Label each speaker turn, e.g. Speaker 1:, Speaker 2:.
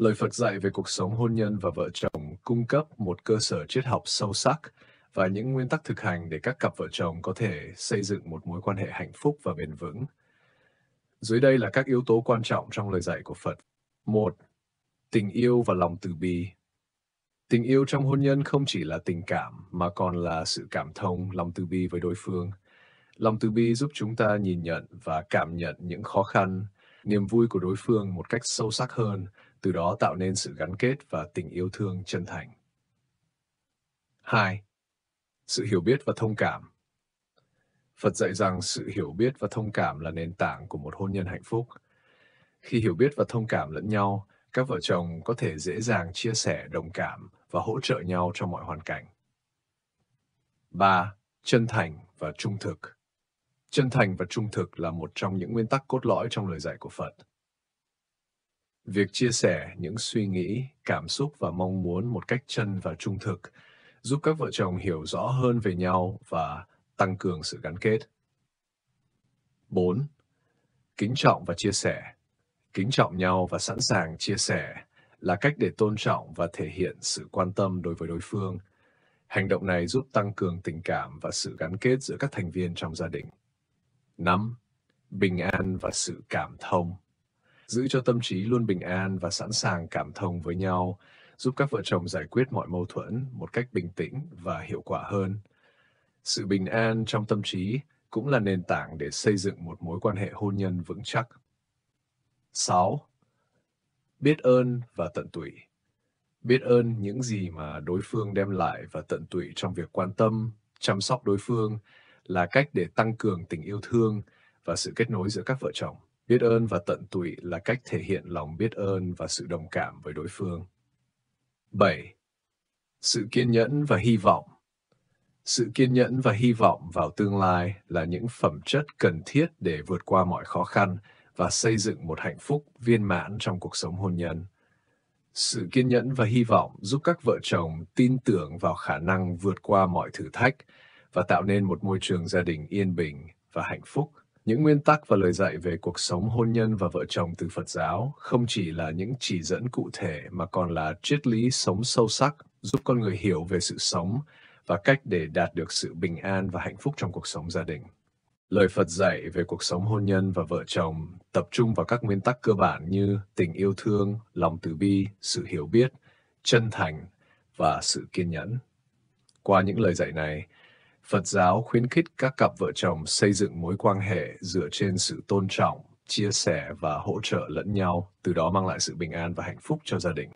Speaker 1: Lời Phật dạy về cuộc sống hôn nhân và vợ chồng cung cấp một cơ sở triết học sâu sắc và những nguyên tắc thực hành để các cặp vợ chồng có thể xây dựng một mối quan hệ hạnh phúc và bền vững. Dưới đây là các yếu tố quan trọng trong lời dạy của Phật. một Tình yêu và lòng từ bi. Tình yêu trong hôn nhân không chỉ là tình cảm mà còn là sự cảm thông, lòng từ bi với đối phương. Lòng từ bi giúp chúng ta nhìn nhận và cảm nhận những khó khăn, niềm vui của đối phương một cách sâu sắc hơn, từ đó tạo nên sự gắn kết và tình yêu thương chân thành. 2. Sự hiểu biết và thông cảm Phật dạy rằng sự hiểu biết và thông cảm là nền tảng của một hôn nhân hạnh phúc. Khi hiểu biết và thông cảm lẫn nhau, các vợ chồng có thể dễ dàng chia sẻ đồng cảm và hỗ trợ nhau trong mọi hoàn cảnh. 3. Chân thành và trung thực Chân thành và trung thực là một trong những nguyên tắc cốt lõi trong lời dạy của Phật. Việc chia sẻ những suy nghĩ, cảm xúc và mong muốn một cách chân và trung thực giúp các vợ chồng hiểu rõ hơn về nhau và tăng cường sự gắn kết. 4. Kính trọng và chia sẻ. Kính trọng nhau và sẵn sàng chia sẻ là cách để tôn trọng và thể hiện sự quan tâm đối với đối phương. Hành động này giúp tăng cường tình cảm và sự gắn kết giữa các thành viên trong gia đình năm, Bình an và sự cảm thông Giữ cho tâm trí luôn bình an và sẵn sàng cảm thông với nhau, giúp các vợ chồng giải quyết mọi mâu thuẫn một cách bình tĩnh và hiệu quả hơn. Sự bình an trong tâm trí cũng là nền tảng để xây dựng một mối quan hệ hôn nhân vững chắc. 6. Biết ơn và tận tụy Biết ơn những gì mà đối phương đem lại và tận tụy trong việc quan tâm, chăm sóc đối phương là cách để tăng cường tình yêu thương và sự kết nối giữa các vợ chồng. Biết ơn và tận tụy là cách thể hiện lòng biết ơn và sự đồng cảm với đối phương. 7. Sự kiên nhẫn và hy vọng sự kiên nhẫn và hy vọng vào tương lai là những phẩm chất cần thiết để vượt qua mọi khó khăn và xây dựng một hạnh phúc viên mãn trong cuộc sống hôn nhân. Sự kiên nhẫn và hy vọng giúp các vợ chồng tin tưởng vào khả năng vượt qua mọi thử thách và tạo nên một môi trường gia đình yên bình và hạnh phúc. Những nguyên tắc và lời dạy về cuộc sống hôn nhân và vợ chồng từ Phật giáo không chỉ là những chỉ dẫn cụ thể mà còn là triết lý sống sâu sắc giúp con người hiểu về sự sống và cách để đạt được sự bình an và hạnh phúc trong cuộc sống gia đình. Lời Phật dạy về cuộc sống hôn nhân và vợ chồng tập trung vào các nguyên tắc cơ bản như tình yêu thương, lòng từ bi, sự hiểu biết, chân thành và sự kiên nhẫn. Qua những lời dạy này, Phật giáo khuyến khích các cặp vợ chồng xây dựng mối quan hệ dựa trên sự tôn trọng, chia sẻ và hỗ trợ lẫn nhau, từ đó mang lại sự bình an và hạnh phúc cho gia đình.